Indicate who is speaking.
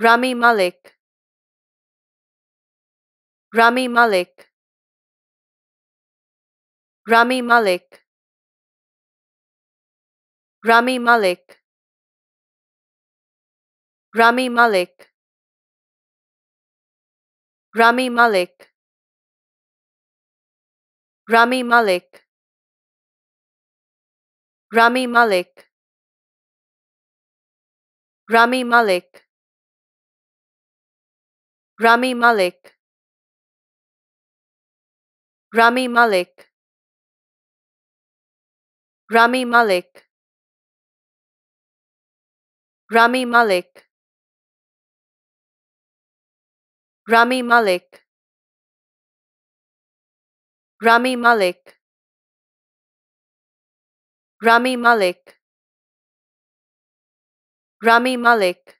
Speaker 1: Rami Malik Rami Malik Rami Malik Rami Malik Rami Malik Rami Malik Rami Malik Rami Malik Rami Malik Rami Malik Rami Malik Rami Malik Rami Malik Rami Malik Rami Malik Rami Malik Rami Malik